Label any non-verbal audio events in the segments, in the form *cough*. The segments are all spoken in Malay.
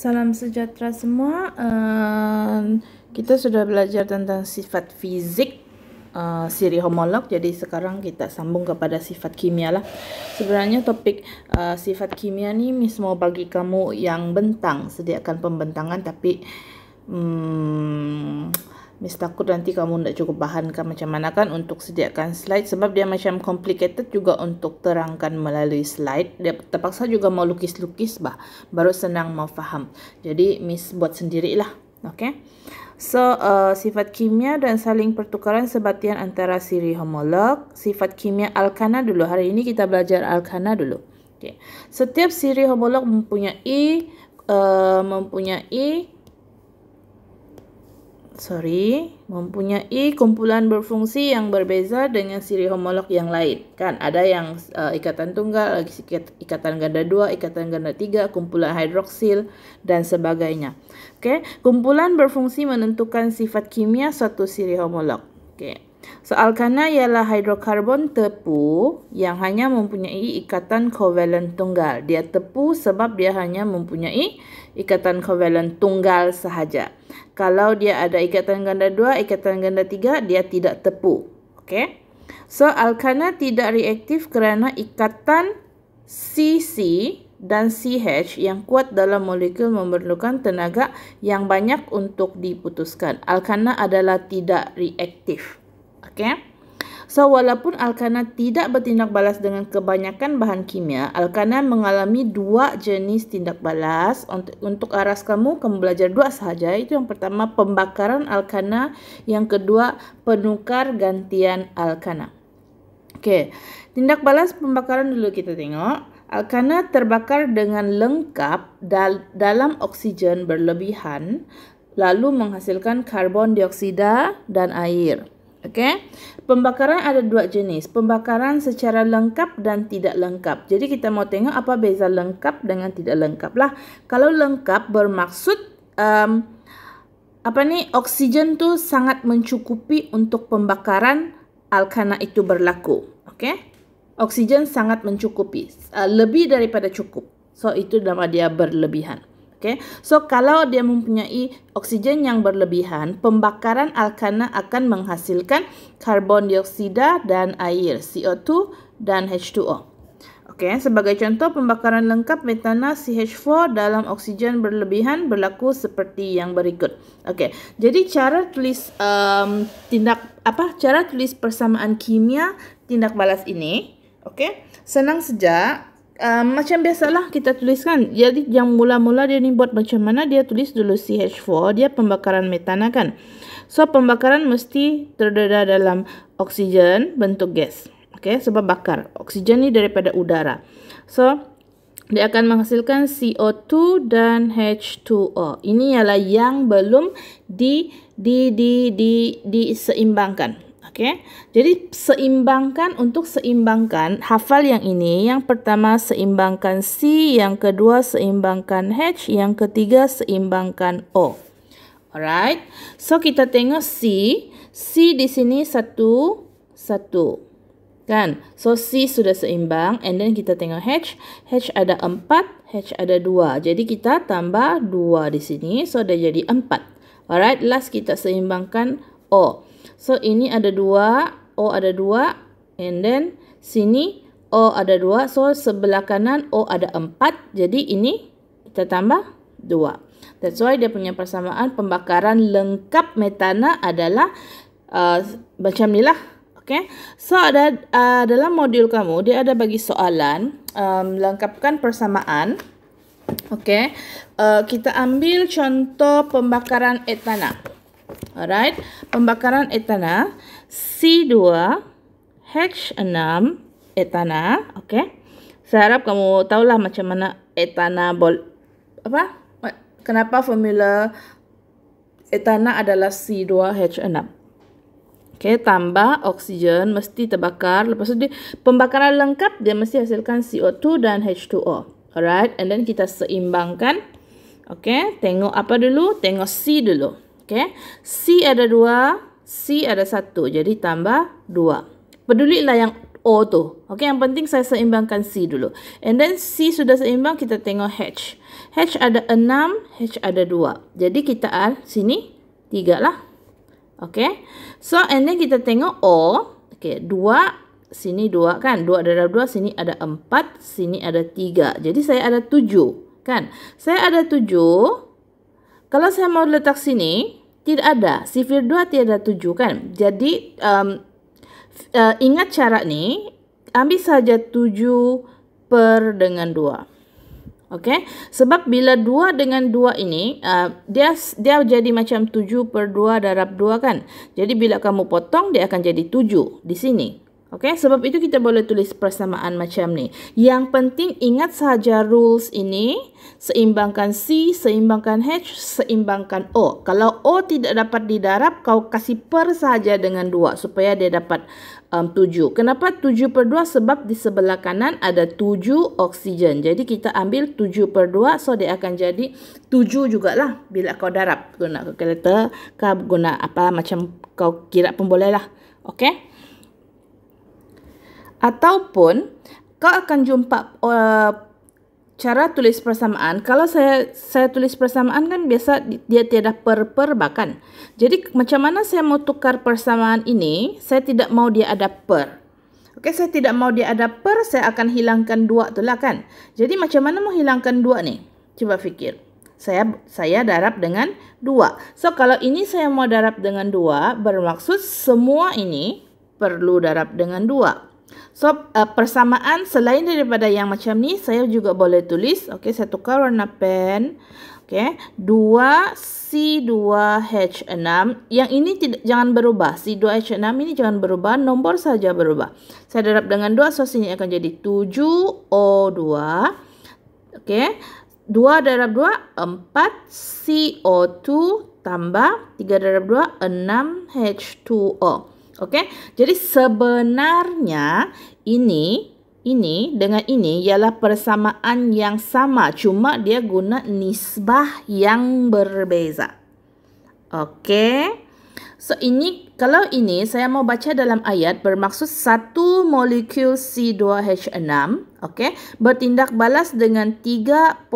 Salam sejahtera semua. Uh, kita sudah belajar tentang sifat fizik uh, siri homolog. Jadi sekarang kita sambung kepada sifat kimia lah. Sebenarnya topik uh, sifat kimia ni mis mau bagi kamu yang bentang. Sediakan pembentangan tapi... Hmm, Miss takut nanti kamu tak cukup bahan kan macam mana kan untuk sediakan slide sebab dia macam complicated juga untuk terangkan melalui slide. Dia terpaksa juga mau lukis-lukis bah baru senang mau faham. Jadi Miss buat sendirilah. Okay. So, uh, sifat kimia dan saling pertukaran sebatian antara siri homolog. Sifat kimia alkana dulu. Hari ini kita belajar alkana dulu. Okay. Setiap siri homolog mempunyai uh, mempunyai sorry, mempunyai kumpulan berfungsi yang berbeza dengan siri homolog yang lain. Kan ada yang uh, ikatan tunggal, lagi ikatan ganda 2, ikatan ganda 3, kumpulan hidroksil dan sebagainya. Oke, okay? kumpulan berfungsi menentukan sifat kimia suatu siri homolog. Oke. Okay. So alkana ialah hidrokarbon tepu yang hanya mempunyai ikatan kovalen tunggal. Dia tepu sebab dia hanya mempunyai ikatan kovalen tunggal sahaja. Kalau dia ada ikatan ganda dua, ikatan ganda tiga, dia tidak tepu. Okay. So alkana tidak reaktif kerana ikatan CC dan CH yang kuat dalam molekul memerlukan tenaga yang banyak untuk diputuskan. Alkana adalah tidak reaktif. Okay. So walaupun alkana tidak bertindak balas dengan kebanyakan bahan kimia, alkana mengalami dua jenis tindak balas. Untuk, untuk aras kamu, kamu belajar dua sahaja. Itu yang pertama pembakaran alkana, yang kedua penukar gantian alkana. Oke, okay. tindak balas pembakaran dulu kita tengok. Alkana terbakar dengan lengkap dal dalam oksigen berlebihan lalu menghasilkan karbon dioksida dan air. Okay. Pembakaran ada dua jenis. Pembakaran secara lengkap dan tidak lengkap. Jadi kita mau tengok apa beza lengkap dengan tidak lengkap lah. Kalau lengkap bermaksud um, apa ni oksigen tu sangat mencukupi untuk pembakaran alkana itu berlaku. Okay. Oksigen sangat mencukupi. Uh, lebih daripada cukup. So itu nama dia berlebihan. Okay. So kalau dia mempunyai oksigen yang berlebihan, pembakaran alkana akan menghasilkan karbon dioksida dan air CO2 dan H2O. Okay. Sebagai contoh, pembakaran lengkap metana CH4 dalam oksigen berlebihan berlaku seperti yang berikut. Okay. Jadi cara tulis um, tindak apa? Cara tulis persamaan kimia tindak balas ini, okay? Senang sejak Ah, macam biasalah kita tuliskan. Jadi yang mula-mula dia ni buat macam mana dia tulis dulu CH4 dia pembakaran metana kan. So pembakaran mesti terdedah dalam oksigen bentuk gas. Okey sebab bakar. Oksigen ni daripada udara. So dia akan menghasilkan CO2 dan H2O. Ini ialah yang belum di di di di, di seimbangkan. Okay. Jadi seimbangkan untuk seimbangkan hafal yang ini. Yang pertama seimbangkan C, yang kedua seimbangkan H, yang ketiga seimbangkan O. Alright. So kita tengok C. C di sini satu, satu. Kan? So C sudah seimbang and then kita tengok H. H ada empat, H ada dua. Jadi kita tambah dua di sini. So dah jadi empat. Alright. Last kita seimbangkan O. O. So ini ada dua, O ada dua, and then sini O ada dua. So sebelah kanan O ada empat. Jadi ini kita tambah dua. That's why dia punya persamaan pembakaran lengkap metana adalah uh, macam ni lah. Okay. So ada uh, dalam modul kamu dia ada bagi soalan um, lengkapkan persamaan. Okay, uh, kita ambil contoh pembakaran etana. Alright. Pembakaran etana C2 H6 etana, okey. Saya harap kamu tahulah macam mana etana bol apa? Kenapa formula etana adalah C2H6. Okey, tambah oksigen mesti terbakar. Lepas tu dia, pembakaran lengkap dia mesti hasilkan CO2 dan H2O. Alright, and then kita seimbangkan. Okey, tengok apa dulu? Tengok C dulu. Okey. C ada 2, C ada 1. Jadi tambah 2. Pedulilah yang O tu. Okey, yang penting saya seimbangkan C dulu. And then C sudah seimbang, kita tengok H. H ada 6, H ada 2. Jadi kita R sini 3 lah. Okey. So and then kita tengok O. Okey, 2 Sini dua kan, dua ada dua, sini ada empat, sini ada tiga. Jadi saya ada tujuh, kan. Saya ada tujuh, kalau saya mau letak sini, tidak ada. Sifir 2 tiada 7 kan. Jadi um, uh, ingat cara ni ambil saja 7 per dengan dua, Okey, sebab bila 2 dengan 2 ini uh, dia dia jadi macam 7 per 2 darab 2 kan. Jadi bila kamu potong dia akan jadi 7 di sini. Okay, sebab itu kita boleh tulis persamaan macam ni. Yang penting ingat sahaja rules ini. Seimbangkan C, seimbangkan H, seimbangkan O. Kalau O tidak dapat didarab, kau kasih per sahaja dengan 2 supaya dia dapat um, 7. Kenapa 7 per 2? Sebab di sebelah kanan ada 7 oksigen. Jadi kita ambil 7 per 2, so dia akan jadi 7 lah bila kau darab. Guna kalkulator, kau guna apa macam kau kira pun boleh lah. Okay ataupun kau akan jumpa uh, cara tulis persamaan kalau saya saya tulis persamaan kan biasa dia tiada per per bahkan jadi macam mana saya mau tukar persamaan ini saya tidak mau dia ada per Okey, saya tidak mau dia ada per, saya akan hilangkan dua tu lah kan. Jadi macam mana mau hilangkan dua ni? Cuba fikir. Saya saya darab dengan dua. So kalau ini saya mau darab dengan dua, bermaksud semua ini perlu darab dengan dua. So, uh, persamaan selain daripada yang macam ni, saya juga boleh tulis. Okey, saya tukar warna pen. Okey, 2C2H6. Yang ini tidak jangan berubah. C2H6 ini jangan berubah, nombor saja berubah. Saya darab dengan 2, so sini akan jadi 7O2. Okey. 2 darab 2, 4 CO2 tambah 3 darab 2, 6 H2O. Okey. Jadi sebenarnya ini ini dengan ini ialah persamaan yang sama cuma dia guna nisbah yang berbeza. Okey. So ini kalau ini saya mau baca dalam ayat bermaksud satu molekul C2H6 Okey, bertindak balas dengan 3.5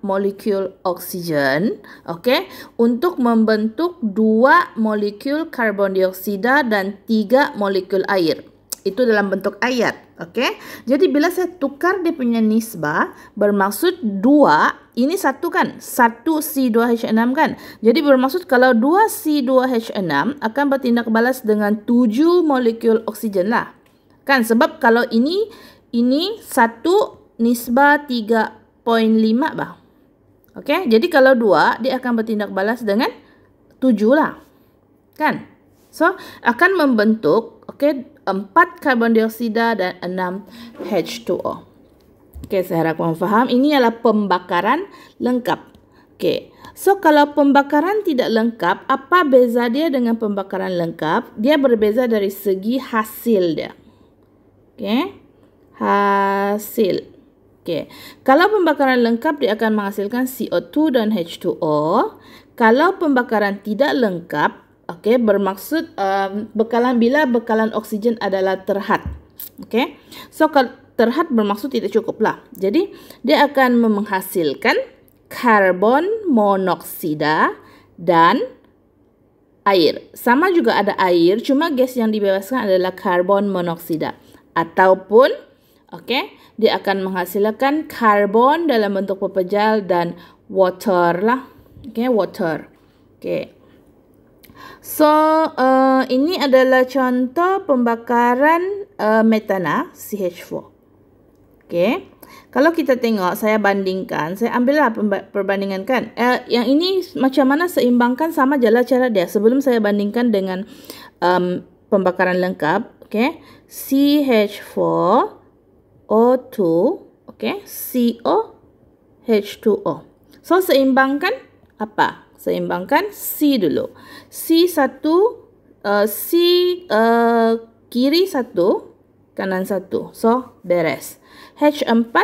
molekul oksigen, okey, untuk membentuk 2 molekul karbon dioksida dan 3 molekul air. Itu dalam bentuk ayat, okey. Jadi bila saya tukar dia punya nisbah, bermaksud 2, ini 1 kan? 1 C2H6 kan? Jadi bermaksud kalau 2 C2H6 akan bertindak balas dengan 7 molekul oksigen lah. Kan sebab kalau ini ini satu nisbah 3.5 bah. Okey, jadi kalau dua dia akan bertindak balas dengan 7 lah. Kan? So, akan membentuk okey empat karbon dioksida dan enam H2O. Okey, saya harap kamu faham. Ini adalah pembakaran lengkap. Okey. So, kalau pembakaran tidak lengkap, apa beza dia dengan pembakaran lengkap? Dia berbeza dari segi hasil dia. Okey hasil. Okey. Kalau pembakaran lengkap dia akan menghasilkan CO2 dan H2O. Kalau pembakaran tidak lengkap, okey, bermaksud um, bekalan bila bekalan oksigen adalah terhad. Okey. So terhad bermaksud tidak cukuplah. Jadi dia akan menghasilkan karbon monoksida dan air. Sama juga ada air, cuma gas yang dibebaskan adalah karbon monoksida ataupun Okey, dia akan menghasilkan karbon dalam bentuk pepejal dan water lah. Okey, water. Okey. So, uh, ini adalah contoh pembakaran uh, metana CH4. Okey. Kalau kita tengok, saya bandingkan, saya ambillah perbandingan kan. Eh, yang ini macam mana seimbangkan sama jelah cara dia. Sebelum saya bandingkan dengan um, pembakaran lengkap, okey. CH4 O2, okay, CO, H2O. So, seimbangkan apa? Seimbangkan C dulu. C1, uh, C uh, kiri 1, kanan 1. So, beres. H4,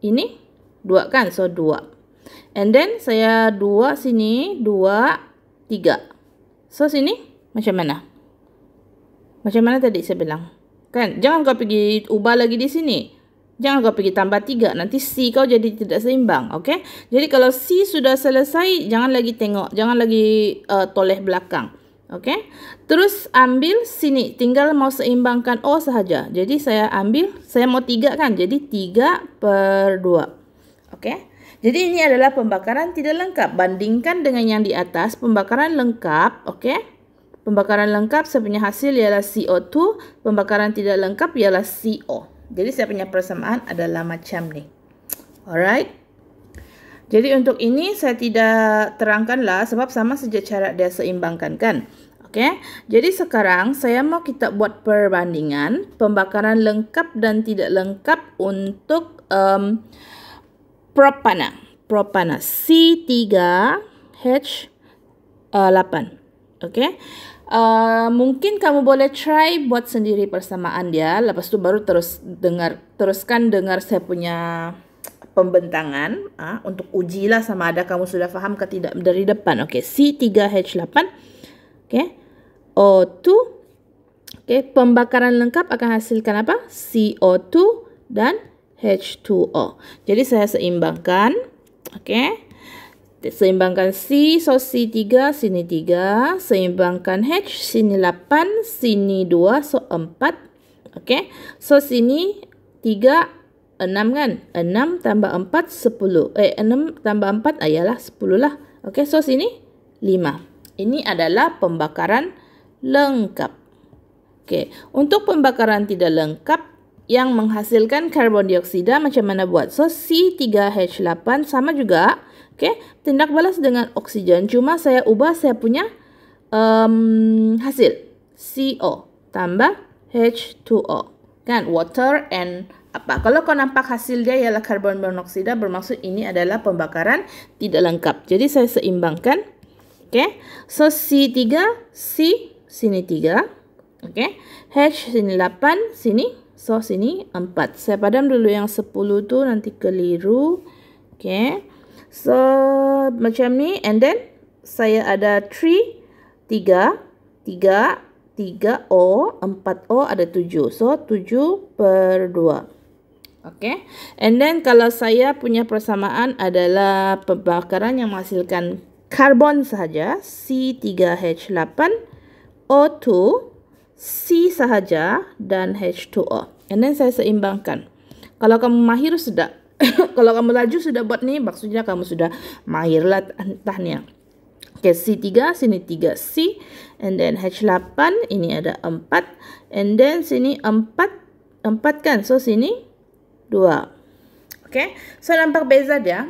ini 2 kan? So, 2. And then, saya 2 sini, 2, 3. So, sini macam mana? Macam mana tadi saya bilang? Kan? Jangan kau pergi ubah lagi di sini. Jangan kau pergi tambah 3. Nanti C kau jadi tidak seimbang. Okay? Jadi kalau C sudah selesai, jangan lagi tengok. Jangan lagi uh, toleh belakang. Okay? Terus ambil sini. Tinggal mau seimbangkan O sahaja. Jadi saya ambil. Saya mau 3 kan? Jadi 3 per 2. Okay? Jadi ini adalah pembakaran tidak lengkap. Bandingkan dengan yang di atas. Pembakaran lengkap. Okay? Pembakaran lengkap saya punya hasil ialah CO2. Pembakaran tidak lengkap ialah CO. Jadi saya punya persamaan adalah macam ni. Alright. Jadi untuk ini saya tidak terangkanlah sebab sama saja cara dia seimbangkan kan. Okay. Jadi sekarang saya mau kita buat perbandingan pembakaran lengkap dan tidak lengkap untuk um, propana. Propana C3H8. Uh, okay. Uh, mungkin kamu boleh try buat sendiri persamaan dia lepas itu baru terus dengar teruskan dengar saya punya pembentangan uh, untuk ujilah sama ada kamu sudah faham ke tidak dari depan oke okay. C3H8 oke okay. O2 oke okay. pembakaran lengkap akan hasilkan apa CO2 dan H2O jadi saya seimbangkan oke okay. Seimbangkan C, so C3, sini 3. Seimbangkan H, sini 8, sini 2, so 4. Okay, so sini 3, 6 kan? 6 tambah 4, 10. Eh, 6 tambah 4, ayalah 10 lah. Okay, so sini 5. Ini adalah pembakaran lengkap. Okay, untuk pembakaran tidak lengkap, yang menghasilkan karbon dioksida macam mana buat? So, C3H8 sama juga... Okey, tindak balas dengan oksigen. Cuma saya ubah saya punya um, hasil. CO tambah H2O. Kan, water and apa. Kalau kau nampak hasil dia ialah karbon monoksida, bermaksud ini adalah pembakaran tidak lengkap. Jadi, saya seimbangkan. Okey, so C3, C sini 3. Okey, H sini 8, sini. So, sini 4. Saya padam dulu yang 10 tu nanti keliru. Okey. So, macam ni and then saya ada 3, 3, 3, 3 4 O ada 7. So, 7 per 2. Okay. And then kalau saya punya persamaan adalah pembakaran yang menghasilkan karbon sahaja C3H8 O2 C sahaja dan H2O. And then saya seimbangkan. Kalau kamu mahir sedap, *coughs* kalau kamu laju sudah buat nih maksudnya kamu sudah mahir lah entah nih ya. Oke okay, C 3 sini 3 C and then H 8 ini ada 4 and then sini 4 4 kan so sini 2 Oke okay. so nampak beza dia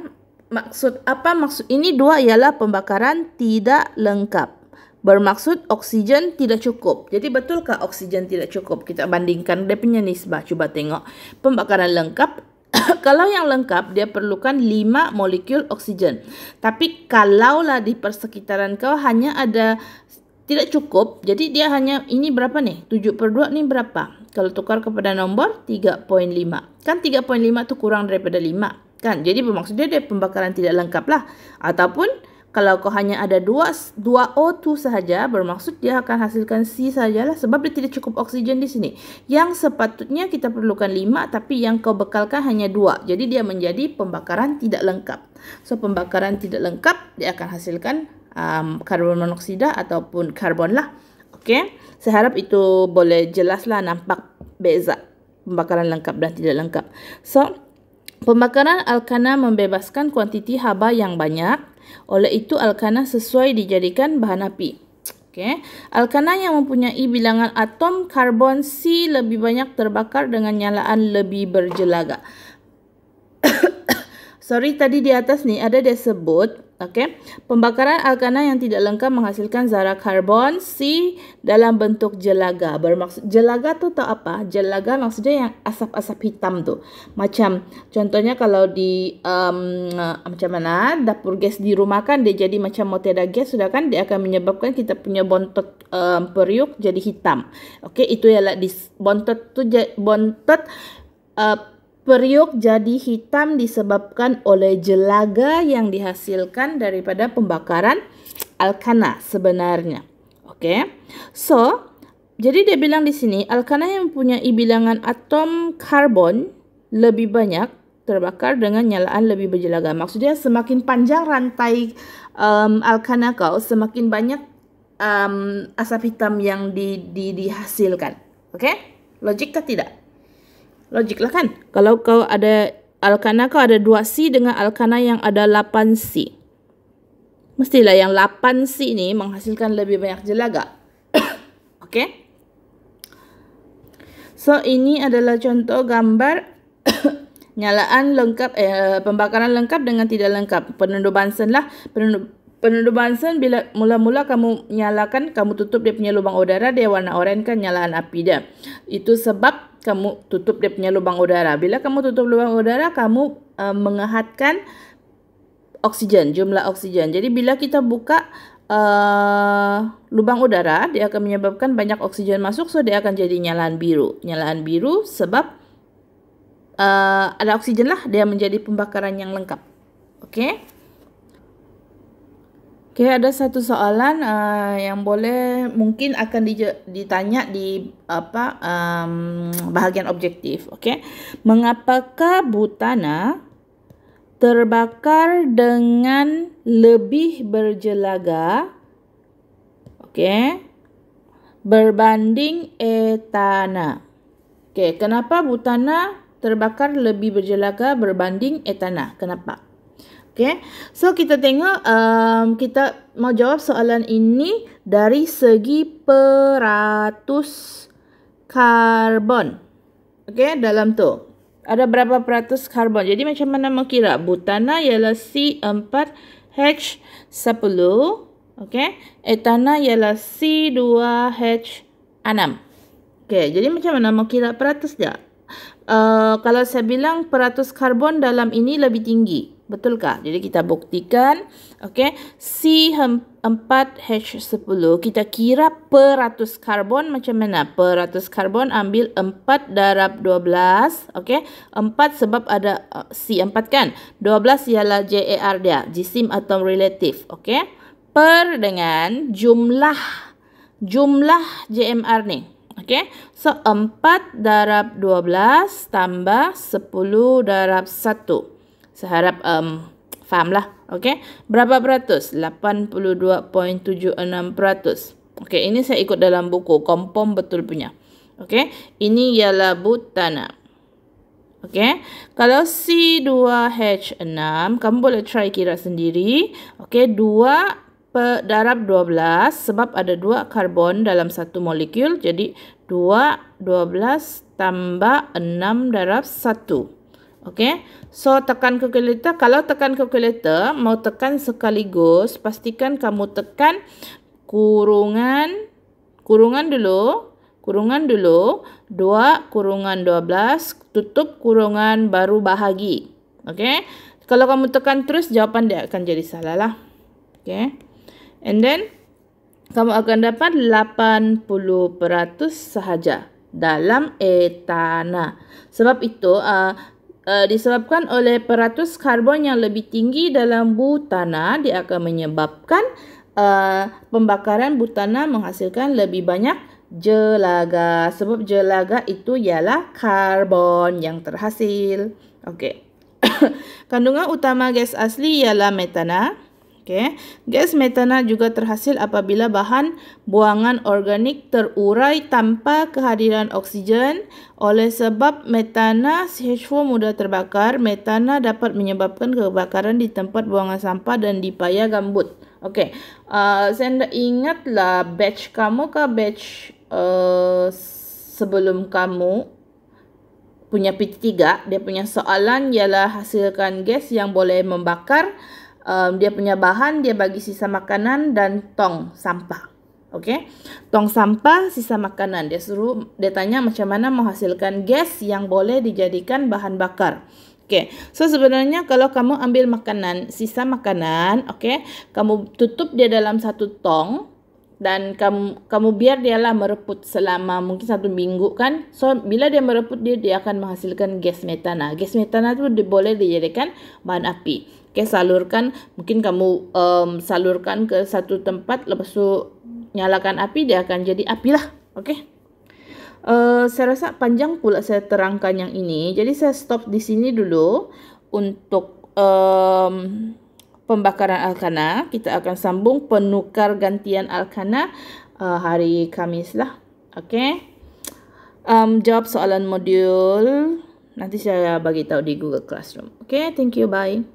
maksud apa maksud ini 2 ialah pembakaran tidak lengkap Bermaksud oksigen tidak cukup. Jadi betulkah oksigen tidak cukup? Kita bandingkan dia punya nisbah. Cuba tengok. Pembakaran lengkap *coughs* kalau yang lengkap dia perlukan 5 molekul oksigen. Tapi kalaulah di persekitaran kau hanya ada tidak cukup, jadi dia hanya ini berapa nih? 7 per 2 nih berapa? Kalau tukar kepada nombor 3.5. Kan 3.5 itu kurang daripada 5. Kan? Jadi bermaksud dia, dia pembakaran tidak lengkap lah. Ataupun kalau kau hanya ada 2 O2 sahaja, bermaksud dia akan hasilkan C sajalah sebab dia tidak cukup oksigen di sini. Yang sepatutnya kita perlukan 5 tapi yang kau bekalkan hanya 2. Jadi dia menjadi pembakaran tidak lengkap. So pembakaran tidak lengkap dia akan hasilkan um, karbon monoksida ataupun karbon lah. Okey. Saya harap itu boleh jelaslah nampak beza pembakaran lengkap dan tidak lengkap. So Pembakaran alkana membebaskan kuantiti haba yang banyak oleh itu alkana sesuai dijadikan bahan api. Okay. alkana yang mempunyai bilangan atom karbon C lebih banyak terbakar dengan nyalaan lebih berjelaga. *coughs* Sorry tadi di atas ni ada dia sebut Okey. Pembakaran alkana yang tidak lengkap menghasilkan zara karbon C dalam bentuk jelaga. Bermaksud jelaga tu tahu apa? Jelaga maksudnya yang asap-asap hitam tu. Macam contohnya kalau di um, uh, macam mana dapur gas di rumah kan dia jadi macam mau tiada gas sudah kan dia akan menyebabkan kita punya bontot um, periuk jadi hitam. Okey, itu ialah di bontot tu bontot uh, Periuk jadi hitam disebabkan oleh jelaga yang dihasilkan daripada pembakaran alkana sebenarnya. Oke. Okay? So, jadi dia bilang di sini alkana yang mempunyai bilangan atom karbon lebih banyak terbakar dengan nyalaan lebih berjelaga. Maksudnya semakin panjang rantai um, alkana kau, semakin banyak um, asap hitam yang di, di, dihasilkan. Oke? Okay? Logika tidak? Logik lah kan? Kalau kau ada alkana, kau ada 2C dengan alkana yang ada 8C. Mestilah yang 8C ni menghasilkan lebih banyak jelaga. *coughs* okay? So, ini adalah contoh gambar *coughs* nyalaan lengkap, eh, pembakaran lengkap dengan tidak lengkap. Penunduk bansen lah. Penunduk, penunduk Bunsen, bila mula-mula kamu nyalakan, kamu tutup dia punya lubang udara, dia warna oranye kan nyalaan api dia. Itu sebab... kamu tutup dia punya lubang udara. Bila kamu tutup lubang udara, kamu uh, eh, mengehatkan oksigen, jumlah oksigen. Jadi bila kita buka uh, lubang udara, dia akan menyebabkan banyak oksigen masuk, so dia akan jadi nyalaan biru. Nyalaan biru sebab uh, ada oksigen lah, dia menjadi pembakaran yang lengkap. Oke? Okay? Okay, ada satu soalan uh, yang boleh mungkin akan di, ditanya di apa um, bahagian objektif. Okay, mengapakah butana terbakar dengan lebih berjelaga? Okay, berbanding etana. Okay, kenapa butana terbakar lebih berjelaga berbanding etana? Kenapa? Okay. So kita tengok um, kita mau jawab soalan ini dari segi peratus karbon. Okay, dalam tu. Ada berapa peratus karbon? Jadi macam mana mau kira? Butana ialah C4H10. Okay. Etana ialah C2H6. Okay, jadi macam mana mau kira peratus dia? Uh, kalau saya bilang peratus karbon dalam ini lebih tinggi. Betulkah? Jadi kita buktikan. okay? C4H10 kita kira peratus karbon macam mana? Peratus karbon ambil 4 darab 12. okay? 4 sebab ada eh, C4 kan? 12 ialah JAR dia. Jisim atom relatif. okay? Per dengan jumlah jumlah JMR ni. okay? So 4 darab 12 tambah 10 darab 1 seharap um, faham lah. Okay. Berapa peratus? 82.76 peratus. Okay. Ini saya ikut dalam buku. Kompon betul punya. Okay. Ini ialah butana. Okay. Kalau C2H6, kamu boleh try kira sendiri. Okay. dua darab 12 sebab ada dua karbon dalam satu molekul jadi 2 12 tambah 6 darab Okay. So, tekan calculator. Kalau tekan calculator, mau tekan sekaligus, pastikan kamu tekan kurungan. Kurungan dulu. Kurungan dulu. 2 kurungan 12. Tutup kurungan baru bahagi. Okay. Kalau kamu tekan terus, jawapan dia akan jadi salah lah. Okay. And then, kamu akan dapat 80% sahaja dalam etana. Sebab itu, uh, uh, disebabkan oleh peratus karbon yang lebih tinggi dalam butana dia akan menyebabkan uh, pembakaran butana menghasilkan lebih banyak jelaga sebab jelaga itu ialah karbon yang terhasil okey *coughs* kandungan utama gas asli ialah metana Okay. Gas metana juga terhasil apabila bahan buangan organik terurai tanpa kehadiran oksigen. Oleh sebab metana CH4 mudah terbakar, metana dapat menyebabkan kebakaran di tempat buangan sampah dan di paya gambut. Okay, uh, ah, saya tidak ingatlah batch kamu ke batch uh, sebelum kamu punya PT3. Dia punya soalan ialah hasilkan gas yang boleh membakar. um, dia punya bahan, dia bagi sisa makanan dan tong sampah. Oke, okay? tong sampah sisa makanan. Dia suruh, dia tanya macam mana menghasilkan gas yang boleh dijadikan bahan bakar. Oke, okay. so sebenarnya kalau kamu ambil makanan, sisa makanan, oke, okay, kamu tutup dia dalam satu tong dan kamu kamu biar dialah mereput selama mungkin satu minggu kan. So bila dia mereput dia dia akan menghasilkan gas metana. Gas metana itu boleh dijadikan bahan api. okay, salurkan mungkin kamu um, salurkan ke satu tempat lepas tu nyalakan api dia akan jadi apilah okey uh, eh, saya rasa panjang pula saya terangkan yang ini jadi saya stop di sini dulu untuk um, pembakaran alkana kita akan sambung penukar gantian alkana uh, eh, hari Kamis lah okey um, jawab soalan modul Nanti saya bagi tahu di Google Classroom. Okay, thank you. Bye.